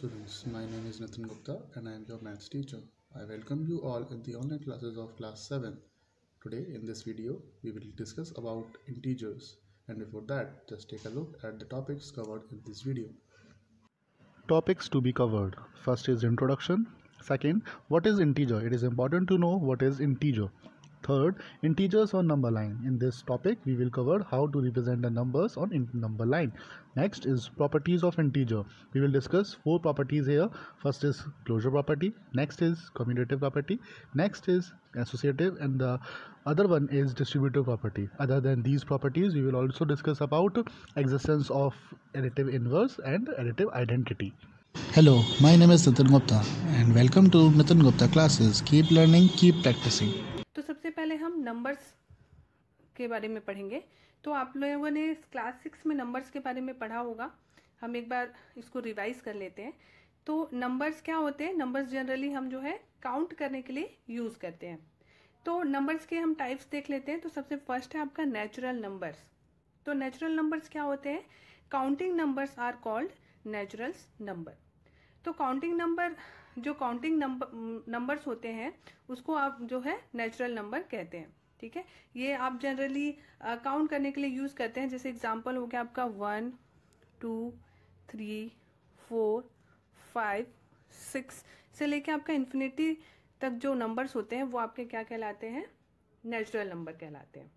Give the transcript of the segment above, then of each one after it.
students, my name is Nathan Gupta and I am your maths teacher. I welcome you all in the online classes of class 7. Today in this video, we will discuss about integers and before that, just take a look at the topics covered in this video. Topics to be covered. First is introduction. Second, what is integer? It is important to know what is integer. Third, integers on number line. In this topic, we will cover how to represent the numbers on number line. Next is properties of integer. We will discuss four properties here. First is closure property. Next is commutative property. Next is associative and the other one is distributive property. Other than these properties, we will also discuss about existence of additive inverse and additive identity. Hello, my name is Nitin Gupta and welcome to Nitin Gupta classes. Keep learning, keep practicing. Numbers के बारे में पढ़ेंगे तो आप लोगों ने class six में numbers के बारे में पढ़ा होगा हम एक बार इसको रिवाइज कर लेते हैं तो नंबर्स क्या होते हैं नंबर्स जनरली हम जो है काउंट करने के लिए यूज करते हैं तो नंबर्स के हम टाइप्स देख लेते हैं तो सबसे फर्स्ट है आपका नेचुरल नंबर्स तो नेचुरल नंबर्स क्या होते हैं counting numbers are called naturals number तो काउंटिंग नंबर जो काउंटिंग नंबर नंबर्स होते हैं उसको आप जो है नेचुरल नंबर कहते हैं ठीक है ये आप जनरली काउंट uh, करने के लिए यूज करते हैं जैसे एग्जाम्पल हो गया आपका one two three four five six से लेके आपका इन्फिनिटी तक जो नंबर्स होते हैं वो आपके क्या कहलाते हैं नेचुरल नंबर कहलाते हैं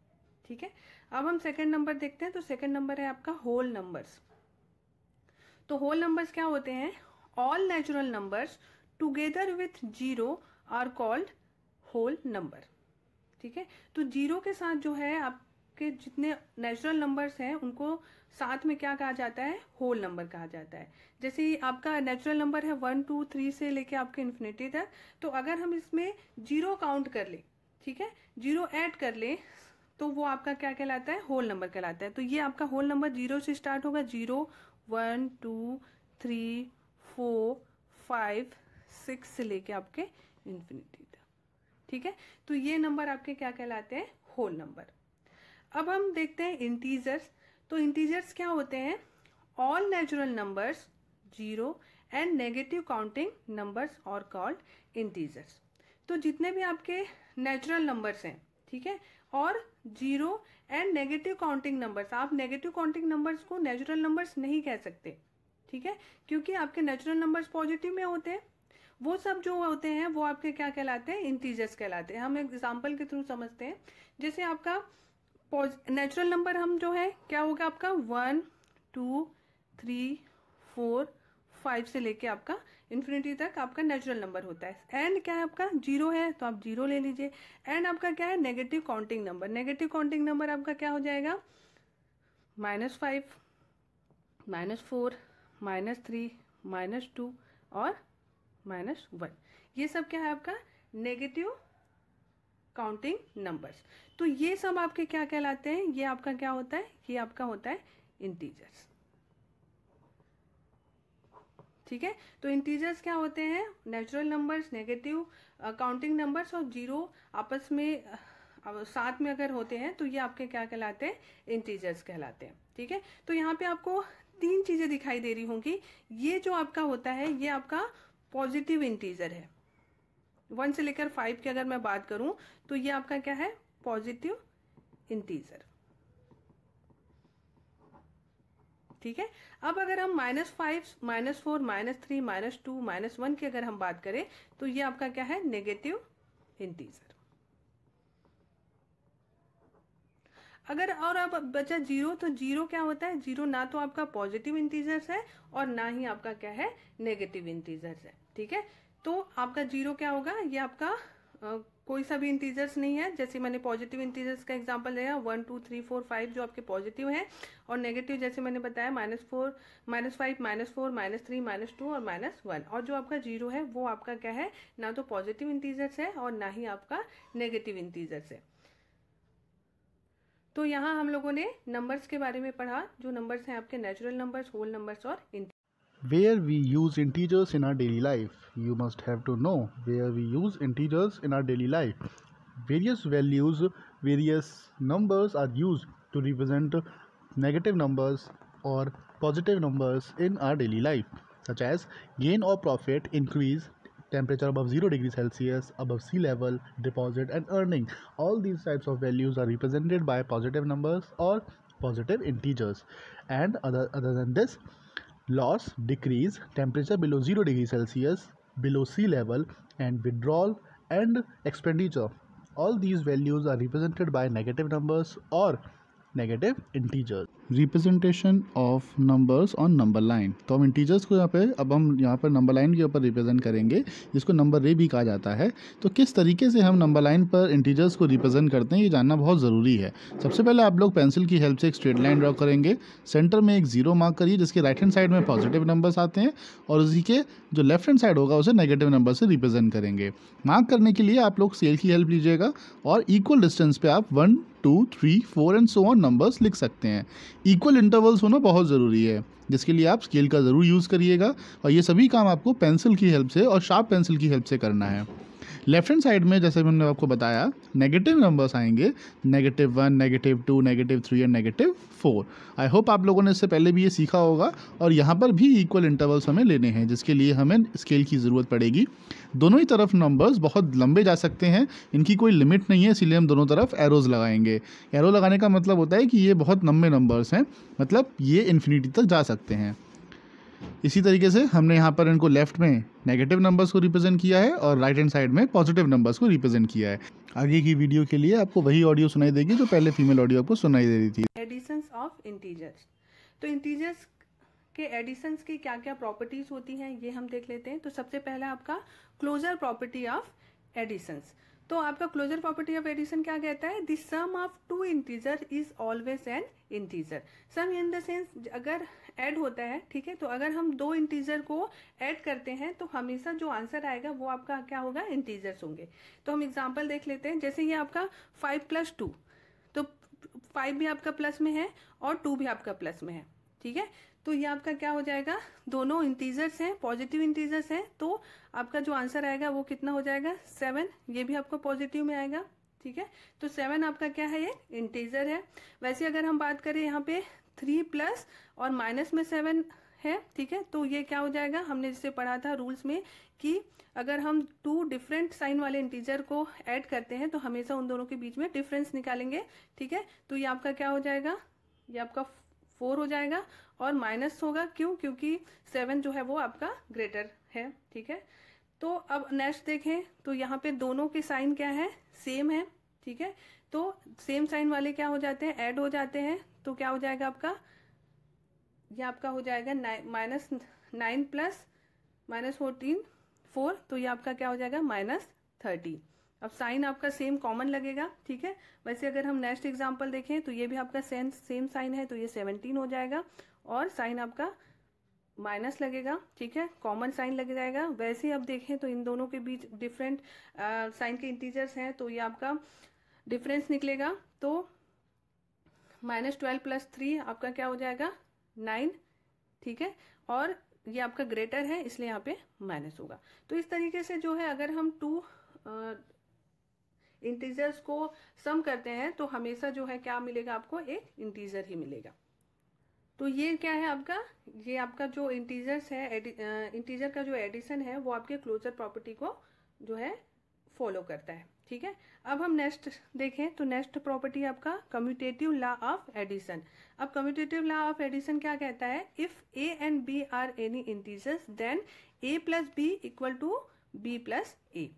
ठीक है अब हम सेकेंड नंबर देखते हैं तो सेकेंड नंबर है आपका होल नंबर्स तो होल नंबर्स क्या होते हैं all natural numbers together with zero are called whole number ठीक है तो जीरो के साथ जो है आपके जितने नेचुरल नंबर्स हैं उनको साथ में क्या कहा जाता है होल नंबर कहा जाता है जैसे आपका नेचुरल नंबर है वन टू थ्री से लेके आपके इन्फिनिटी तक तो अगर हम इसमें जीरो काउंट कर ले ठीक है जीरो ऐड कर ले तो वो आपका क्या कहलाता है होल नंबर कहलाता है तो ये आपका होल नंबर जीरो से स्टार्ट होगा zero one two three four five six से लेके आपके इन्फिनिटी तक ठीक है तो ये नंबर आपके क्या कहलाते हैं होल नंबर अब हम देखते हैं इंटीजर्स तो इंटीजर्स क्या होते हैं all natural numbers zero and negative counting numbers are called integers तो जितने भी आपके नेचुरल नंबर्स हैं ठीक है और zero and negative counting numbers आप नेगेटिव काउंटिंग नंबर्स को नेचुरल नंबर्स नहीं कह सकते ठीक है क्योंकि आपके नेचुरल नंबर्स पॉजिटिव में होते हैं वो सब जो होते हैं वो आपके क्या कहलाते हैं इंटीजर्स कहलाते हैं हम एग्जाम्पल के थ्रू समझते हैं जैसे आपका नेचुरल नंबर हम जो है क्या होगा आपका one two three four five से लेके आपका इन्फिनिटी तक आपका नेचुरल नंबर होता है एंड क्या है आपका जीरो है तो आप जीरो ले लीजिए एंड आपका क्या है negative counting number negative counting number आपका क्या हो जाएगा minus five minus four minus three minus two और माइनस वन ये सब क्या है आपका नेगेटिव काउंटिंग नंबर्स तो ये सब आपके क्या कहलाते हैं ये आपका क्या होता है ये आपका होता है इंटीजर्स ठीक है तो इंटीजर्स क्या होते हैं natural numbers negative counting numbers और जीरो आपस में uh, अब साथ में अगर होते हैं तो ये आपके क्या कहलाते हैं इंटीजर्स कहलाते हैं ठीक है तो यहाँ पे आपको तीन चीजें दिखाई दे रही होंगी ये जो आपका होता है ये आपका पॉजिटिव इंटीजर है वन से लेकर फाइव की अगर मैं बात करूं तो ये आपका क्या है पॉजिटिव इंटीजर ठीक है अब अगर हम minus five minus four minus three minus two minus one की अगर हम बात करें तो ये आपका क्या है नेगेटिव इंटीजर अगर और अब बचा जीरो तो जीरो क्या होता है जीरो ना तो आपका पॉजिटिव इंटीजर्स है और ना ही आपका क्या है नेगेटिव इंटीजर्स है ठीक है तो आपका जीरो क्या होगा ये आपका आ, कोई सा भी इंटीजर्स नहीं है जैसे मैंने पॉजिटिव इंटीजर्स का एग्जांपल लिया one two three four five जो आपके पॉजिटिव हैं और नेगेटिव जैसे मैंने बताया minus four minus five minus four minus three minus two और माइनस वन और जो आपका जीरो है वो आपका क्या है ना तो पॉजिटिव इंटीजर्स है और ना ही आपका नेगेटिव इंटीजर्स है तो यहाँ हम लोगों ने नंबर्स के बारे में पढ़ा जो नंबर्स हैं आपके नेचुरल नंबर्स होल नंबर्स और where we use integers in our daily life you must have to know where we use integers in our daily life various values various numbers are used to represent negative numbers और positive numbers in our daily life such as gain और profit increase temperature above 0 degrees Celsius, above sea level, deposit and earning. All these types of values are represented by positive numbers or positive integers. And other, other than this, loss, decrease, temperature below 0 degrees Celsius, below sea level and withdrawal and expenditure. All these values are represented by negative numbers or negative integers representation of numbers on number line तो हम integers को यहाँ पे अब हम यहाँ पर number line के ऊपर रिप्रेजेंट करेंगे जिसको नंबर रे भी कहा जाता है तो किस तरीके से हम नंबर लाइन पर इंटीजर्स को रिप्रेजेंट करते हैं ये जानना बहुत ज़रूरी है सबसे पहले आप लोग पेंसिल की हेल्प से एक स्ट्रेट लाइन ड्रॉ करेंगे सेंटर में एक ज़ीरो मार्क करिए जिसके राइट हैंड साइड में पॉजिटिव नंबर्स आते हैं और उसी के जो लेफ्ट हैंड साइड होगा उसे नेगेटिव नंबर से रिप्रेजेंट करेंगे मार्क करने के लिए आप लोग सेल की हेल्प लीजिएगा और इक्वल डिस्टेंस पे आप one two three four and so on numbers लिख सकते हैं इक्वल इंटरवल्स होना बहुत ज़रूरी है जिसके लिए आप स्केल का ज़रूर यूज़ करिएगा और ये सभी काम आपको पेंसिल की हेल्प से और शार्प पेंसिल की हेल्प से करना है लेफ्ट हैंड साइड में जैसे हमने आपको बताया नेगेटिव नंबर्स आएंगे negative one negative two negative three and negative four I hope आप लोगों ने इससे पहले भी ये सीखा होगा और यहाँ पर भी इक्वल इंटरवल्स हमें लेने हैं जिसके लिए हमें स्केल की ज़रूरत पड़ेगी दोनों ही तरफ नंबर्स बहुत लंबे जा सकते हैं इनकी कोई लिमिट नहीं है इसीलिए हम दोनों तरफ एरोज़ लगाएंगे एरो लगाने का मतलब होता है कि ये बहुत लंबे नंबर्स हैं मतलब ये इन्फिनिटी तक जा सकते हैं इसी तरीके से हमने यहाँ पर इनको लेफ्ट में नेगेटिव नंबर्स को रिप्रेजेंट किया है और राइट हैंड साइड में पॉजिटिव नंबर्स को रिप्रेजेंट किया है आगे की वीडियो के लिए आपको वही ऑडियो सुनाई देगी जो पहले फीमेल ऑडियो आपको सुनाई दे रही थी एडिशन ऑफ इंटीजर्स तो इंटीजर्स के एडिशंस की क्या क्या प्रॉपर्टीज होती हैं ये हम देख लेते हैं तो सबसे पहला आपका क्लोजर प्रॉपर्टी ऑफ एडिशंस तो आपका क्लोजर प्रॉपर्टी ऑफ एडिशन क्या कहता है the sum of two integer is always an integer sum in the sense अगर ऐड होता है ठीक है तो अगर हम दो इंटीजर को ऐड करते हैं तो हमेशा जो आंसर आएगा वो आपका क्या होगा इंटीजर्स होंगे तो हम एग्जाम्पल देख लेते हैं जैसे ये आपका फाइव प्लस टू तो फाइव भी आपका प्लस में है और टू भी आपका प्लस में है ठीक है तो ये आपका क्या हो जाएगा दोनों इंटीजर्स हैं पॉजिटिव इंटीजर्स हैं तो आपका जो आंसर आएगा वो कितना हो जाएगा सेवन ये भी आपको पॉजिटिव में आएगा ठीक है तो सेवन आपका क्या है ये इंटीजर है वैसे अगर हम बात करें यहाँ पे थ्री प्लस और माइनस में सेवन है ठीक है तो ये क्या हो जाएगा हमने जिसे पढ़ा था रूल्स में कि अगर हम टू डिफरेंट साइन वाले इंटीजर को ऐड करते हैं तो हमेशा उन दोनों के बीच में डिफरेंस निकालेंगे ठीक है तो ये आपका क्या हो जाएगा ये आपका फोर हो जाएगा और माइनस होगा क्यों क्योंकि सेवन जो है वो आपका ग्रेटर है ठीक है तो अब नेक्स्ट देखें तो यहाँ पे दोनों के साइन क्या है सेम है ठीक है तो सेम साइन वाले क्या हो जाते हैं ऐड हो जाते हैं तो क्या हो जाएगा आपका यह आपका हो जाएगा minus nine plus minus fourteen four तो ये आपका क्या हो जाएगा माइनस थर्टी अब साइन आपका सेम कॉमन लगेगा ठीक है वैसे अगर हम नेक्स्ट एग्जाम्पल देखें तो ये भी आपका सेम सेम साइन है तो ये सेवनटीन हो जाएगा और साइन आपका माइनस लगेगा ठीक है कॉमन साइन लग जाएगा वैसे अब देखें तो इन दोनों के बीच डिफरेंट साइन के इंटीजर्स हैं तो ये आपका डिफरेंस निकलेगा तो माइनस ट्वेल्व प्लस थ्री आपका क्या हो जाएगा नाइन ठीक है और ये आपका ग्रेटर है इसलिए यहाँ पे माइनस होगा तो इस तरीके से जो है अगर हम टू इंटीजर्स को सम करते हैं तो हमेशा जो है क्या मिलेगा आपको एक इंटीजर ही मिलेगा तो ये क्या है आपका ये आपका जो इंटीजर्स है इंटीजर का जो एडिशन है वो आपके क्लोजर प्रॉपर्टी को जो है फॉलो करता है ठीक है अब हम नेक्स्ट देखें तो नेक्स्ट प्रॉपर्टी आपका कम्यूटेटिव लॉ ऑफ एडिशन अब कम्यूटेटिव लॉ ऑफ एडिशन क्या कहता है if A and B are any integers then A plus B equal to B plus A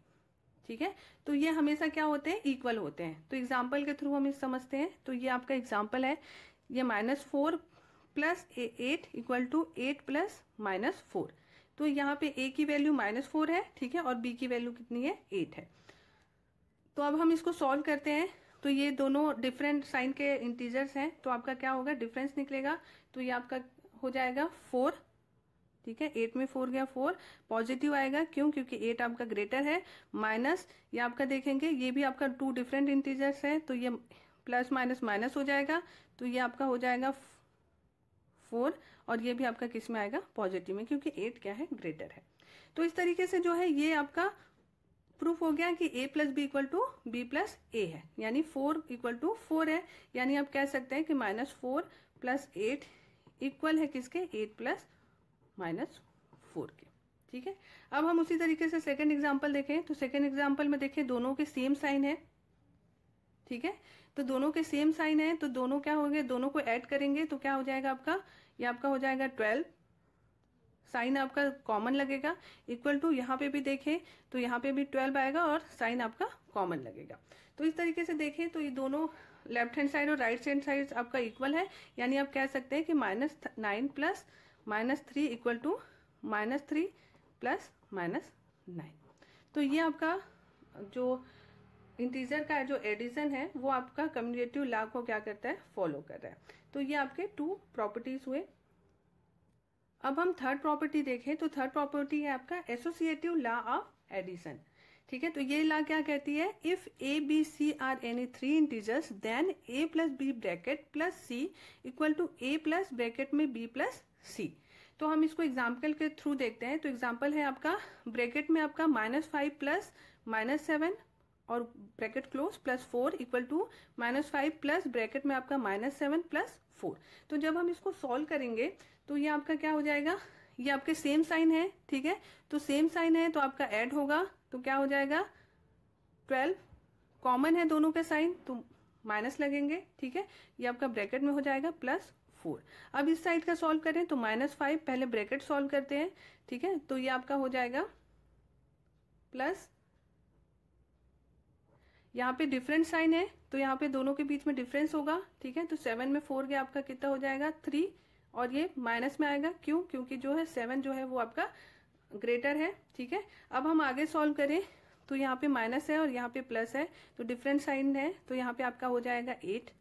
ठीक है तो ये हमेशा क्या होते हैं इक्वल होते हैं तो एग्जाम्पल के थ्रू हम इस समझते हैं तो ये आपका एग्जाम्पल है ये minus four plus eight equal to eight plus minus four तो यहाँ पे ए की वैल्यू माइनस फोर है ठीक है और बी की वैल्यू कितनी है एट है तो अब हम इसको सॉल्व करते हैं तो ये दोनों डिफरेंट साइन के इंटीजर्स हैं तो आपका क्या होगा डिफरेंस निकलेगा तो ये आपका हो जाएगा फोर ठीक है एट में फोर गया फोर पॉजिटिव आएगा क्यों क्योंकि एट आपका ग्रेटर है माइनस ये आपका देखेंगे ये भी आपका टू डिफरेंट इंटीजर्स है तो ये प्लस माइनस माइनस हो जाएगा तो ये आपका हो जाएगा फोर और ये भी आपका किस में आएगा पॉजिटिव में क्योंकि एट क्या है ग्रेटर है तो इस तरीके से जो है ये आपका प्रूफ हो गया कि a plus B equal to B plus A है यानी फोर इक्वल टू फोर है यानी आप कह सकते हैं कि minus four plus eight equal है किसके एट प्लस माइनस फोर के ठीक है अब हम उसी तरीके से सेकेंड एग्जाम्पल देखें तो सेकेंड एग्जाम्पल में देखें दोनों के सेम साइन है ठीक है तो दोनों के सेम साइन है तो दोनों क्या होंगे दोनों को ऐड करेंगे तो क्या हो जाएगा आपका ये आपका हो जाएगा ट्वेल्व साइन आपका कॉमन लगेगा इक्वल टू यहाँ पे भी देखें तो यहाँ पे भी ट्वेल्व आएगा और साइन आपका कॉमन लगेगा तो इस तरीके से देखें तो ये दोनों लेफ्ट हैंड साइड और राइट हैंड साइड आपका इक्वल है यानी आप कह सकते हैं कि minus nine plus minus three equal to minus three plus minus nine तो ये आपका जो इंटीजर का जो एडिशन है वो आपका कम्युनिटिव लॉ को क्या करता है फॉलो कर रहा है तो ये आपके टू प्रॉपर्टीज हुए अब हम थर्ड प्रॉपर्टी देखें तो थर्ड प्रॉपर्टी है आपका एसोसिएटिव लॉ ऑफ एडिशन ठीक है तो ये लॉ क्या कहती है if A B C are any three integers then A plus B bracket plus C equal to A plus bracket में बी प्लस सी तो हम इसको एग्जाम्पल के थ्रू देखते हैं तो एग्जाम्पल है आपका ब्रैकेट में आपका minus five plus minus seven और bracket close plus four equal to minus five plus bracket में आपका माइनस सेवन प्लस फोर तो जब हम इसको सॉल्व करेंगे तो ये आपका क्या हो जाएगा ये आपके सेम साइन है ठीक है तो सेम साइन है तो आपका एड होगा तो क्या हो जाएगा ट्वेल्व कॉमन है दोनों के साइन तो माइनस लगेंगे ठीक है ये आपका ब्रैकेट में हो जाएगा प्लस फोर अब इस साइड का सॉल्व करें तो माइनस फाइव पहले ब्रैकेट सॉल्व करते हैं ठीक है तो ये आपका हो जाएगा प्लस यहाँ पे डिफरेंट साइन है तो यहाँ पे दोनों के बीच में डिफरेंस होगा ठीक है तो सेवन में फोर गया आपका कितना हो जाएगा थ्री और ये माइनस में आएगा क्यों क्योंकि जो है सेवन जो है वो आपका ग्रेटर है ठीक है अब हम आगे सॉल्व करें तो यहाँ पे माइनस है और यहाँ पे प्लस है तो डिफरेंट साइन है तो यहाँ पे आपका हो जाएगा एट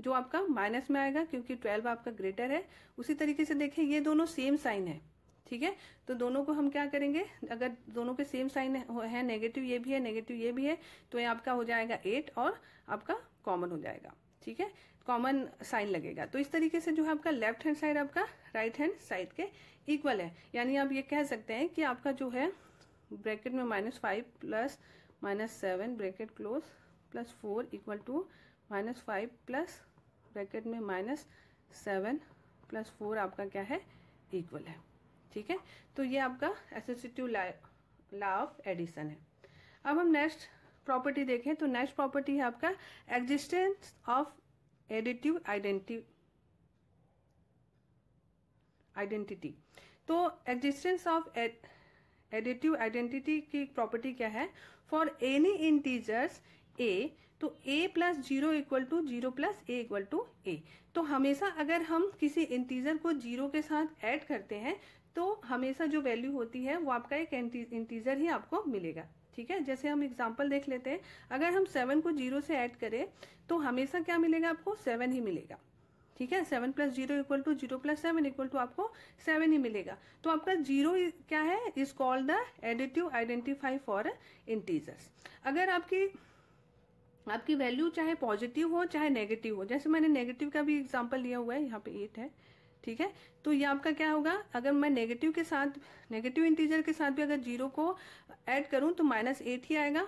जो आपका माइनस में आएगा क्योंकि ट्वेल्व आपका ग्रेटर है उसी तरीके से देखें ये दोनों सेम साइन है ठीक है तो दोनों को हम क्या करेंगे अगर दोनों के सेम साइन है नेगेटिव ये भी है नेगेटिव ये भी है तो ये आपका हो जाएगा एट और आपका कॉमन हो जाएगा ठीक है कॉमन साइन लगेगा तो इस तरीके से जो है आपका लेफ्ट हैंड साइड आपका राइट हैंड साइड के इक्वल है यानी आप ये कह सकते हैं कि आपका जो है ब्रैकेट में minus five plus minus seven bracket close plus four equal to minus five plus bracket में माइनस सेवन प्लस फोर आपका क्या है इक्वल है ठीक है तो ये आपका एसोसिटिव लॉ ऑफ एडिशन है अब हम नेक्स्ट प्रॉपर्टी देखें तो नेक्स्ट प्रॉपर्टी है आपका existence of additive identive identity तो एग्जिस्टेंस ऑफ एडिटिव आइडेंटिटी की प्रॉपर्टी क्या है फॉर एनी इंटीजर्स ए तो a plus zero equal to zero plus A equal to A तो हमेशा अगर हम किसी इंटीजर को जीरो के साथ ऐड करते हैं तो हमेशा जो वैल्यू होती है वो आपका एक इंटीजर ही आपको मिलेगा ठीक है जैसे हम एग्जाम्पल देख लेते हैं अगर हम सेवन को जीरो से ऐड करें तो हमेशा क्या मिलेगा आपको सेवन ही मिलेगा ठीक है seven plus zero equal to zero plus seven equal to आपको सेवन ही मिलेगा तो आपका जीरो क्या है is called the additive identify for integers अगर आपकी आपकी वैल्यू चाहे पॉजिटिव हो चाहे नेगेटिव हो जैसे मैंने नेगेटिव का भी एग्जाम्पल लिया हुआ है यहाँ पे एट है ठीक है तो ये आपका क्या होगा अगर मैं नेगेटिव के साथ नेगेटिव इंटीजर के साथ भी अगर जीरो को ऐड करूं तो माइनस एट ही आएगा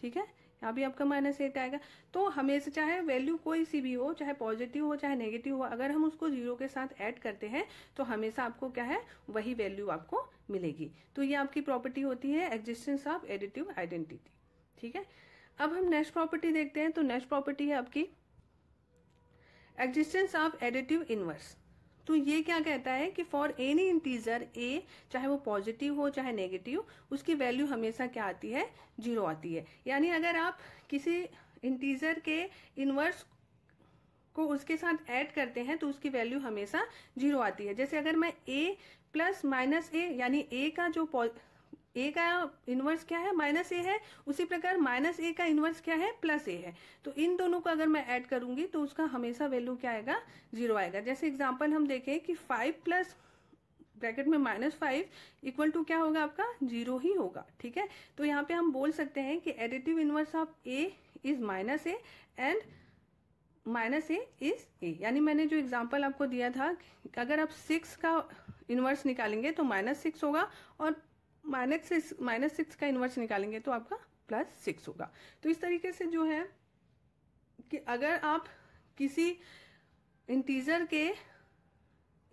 ठीक है यहाँ भी आपका माइनस एट आएगा तो हमेशा चाहे वैल्यू कोई सी भी हो चाहे पॉजिटिव हो चाहे नेगेटिव हो अगर हम उसको जीरो के साथ ऐड करते हैं तो हमेशा आपको क्या है वही वैल्यू आपको मिलेगी तो ये आपकी प्रॉपर्टी होती है एग्जिस्टेंस ऑफ एडिटिव आइडेंटिटी ठीक है अब हम नेक्स्ट प्रॉपर्टी देखते हैं तो नेक्स्ट प्रॉपर्टी है आपकी एग्जिस्टेंस ऑफ एडिटिव इनवर्स तो ये क्या कहता है कि फॉर एनी इंटीजर ए चाहे वो पॉजिटिव हो चाहे नेगेटिव उसकी वैल्यू हमेशा क्या आती है जीरो आती है यानी अगर आप किसी इंटीजर के इनवर्स को उसके साथ ऐड करते हैं तो उसकी वैल्यू हमेशा जीरो आती है जैसे अगर मैं ए प्लस माइनस ए यानी ए का जो ए का इन्वर्स क्या है माइनस ए है उसी प्रकार माइनस ए का इनवर्स क्या है प्लस ए है तो इन दोनों को अगर मैं ऐड करूंगी तो उसका हमेशा वैल्यू क्या आएगा जीरो आएगा जैसे एग्जाम्पल हम देखें कि फाइव प्लस ब्रैकेट में माइनस फाइव इक्वल टू क्या होगा आपका जीरो ही होगा ठीक है तो यहाँ पे हम बोल सकते हैं कि additive inverse of A is minus A and minus A is A यानी मैंने जो एग्जाम्पल आपको दिया था अगर आप सिक्स का इन्वर्स निकालेंगे तो माइनस सिक्स होगा और माइनस सिक्स माइनस सिक्स का इन्वर्स निकालेंगे तो आपका प्लस सिक्स होगा तो इस तरीके से जो है कि अगर आप किसी इंटीजर के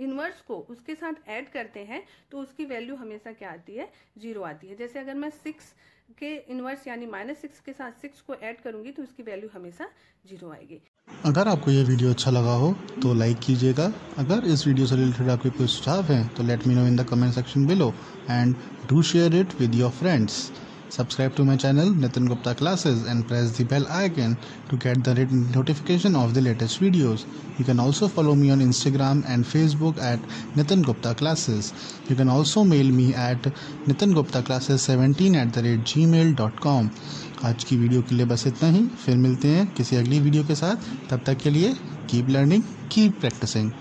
इन्वर्स को उसके साथ ऐड करते हैं तो उसकी वैल्यू हमेशा क्या आती है जीरो आती है जैसे अगर मैं सिक्स के इन्वर्स यानी माइनस सिक्स के साथ सिक्स को ऐड करूंगी तो उसकी वैल्यू हमेशा जीरो आएगी अगर आपको ये वीडियो अच्छा लगा हो तो लाइक कीजिएगा अगर इस वीडियो से रिलेटेड आपके कोई सुझाव हैं तो let me know in the comment section below and do share it with your friends Subscribe to my channel Nitin Gupta Classes and press the bell icon to get the notification of the latest videos. You can also follow me on Instagram and Facebook at Nitin Gupta Classes. You can also mail me at nitanguptaclasses17 at the rate gmail.com. आज की video के लिए बस इतना ही फिर मिलते हैं किसी अगली वीडियो के साथ तब तक के लिए कीप लर्निंग कीप प्रैक्टिसिंग